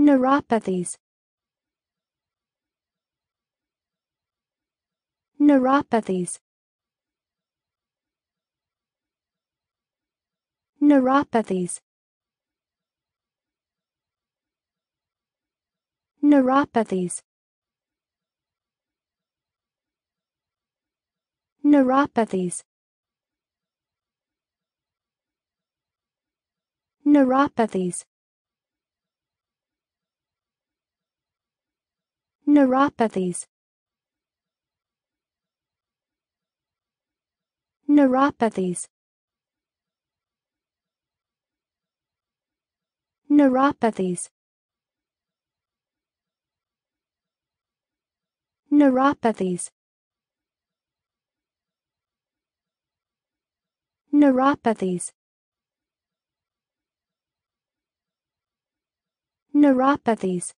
Neuropathies Neuropathies Neuropathies Neuropathies Neuropathies Neuropathies neuropathies neuropathies neuropathies neuropathies neuropathies neuropathies